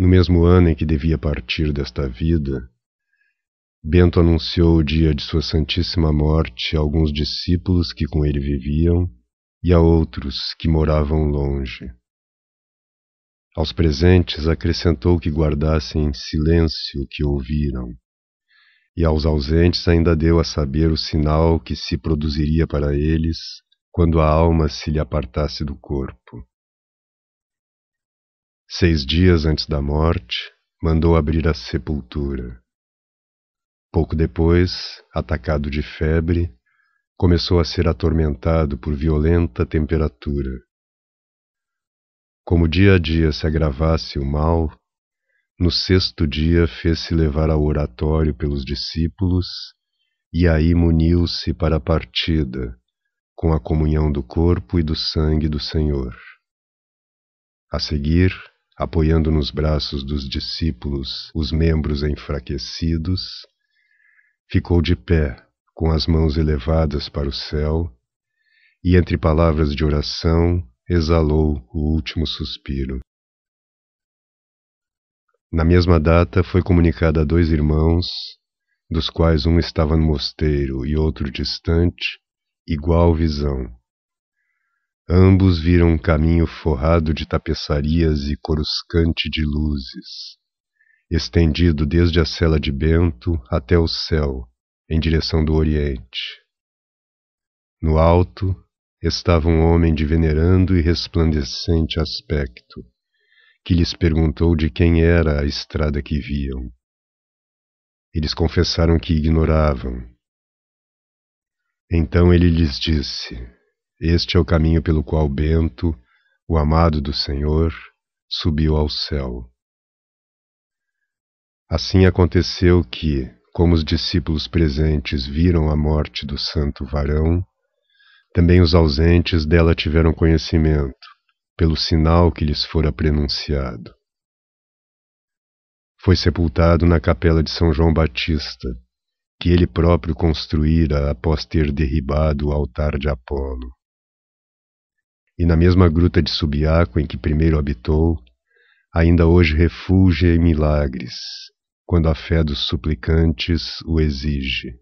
No mesmo ano em que devia partir desta vida, Bento anunciou o dia de Sua Santíssima Morte a alguns discípulos que com ele viviam e a outros que moravam longe. Aos presentes acrescentou que guardassem em silêncio o que ouviram, e aos ausentes ainda deu a saber o sinal que se produziria para eles quando a alma se lhe apartasse do corpo. Seis dias antes da morte, mandou abrir a sepultura. Pouco depois, atacado de febre, começou a ser atormentado por violenta temperatura. Como dia a dia se agravasse o mal, no sexto dia fez-se levar ao oratório pelos discípulos e aí muniu-se para a partida, com a comunhão do corpo e do sangue do Senhor. A seguir, apoiando nos braços dos discípulos os membros enfraquecidos, ficou de pé, com as mãos elevadas para o céu, e entre palavras de oração exalou o último suspiro. Na mesma data foi comunicada a dois irmãos, dos quais um estava no mosteiro e outro distante, igual visão. Ambos viram um caminho forrado de tapeçarias e coruscante de luzes, estendido desde a cela de Bento até o céu, em direção do Oriente. No alto estava um homem de venerando e resplandecente aspecto, que lhes perguntou de quem era a estrada que viam. Eles confessaram que ignoravam. Então ele lhes disse: este é o caminho pelo qual Bento, o amado do Senhor, subiu ao céu. Assim aconteceu que, como os discípulos presentes viram a morte do santo varão, também os ausentes dela tiveram conhecimento, pelo sinal que lhes fora prenunciado. Foi sepultado na capela de São João Batista, que ele próprio construíra após ter derribado o altar de Apolo e na mesma gruta de Subiaco em que primeiro habitou, ainda hoje refúgia em milagres, quando a fé dos suplicantes o exige.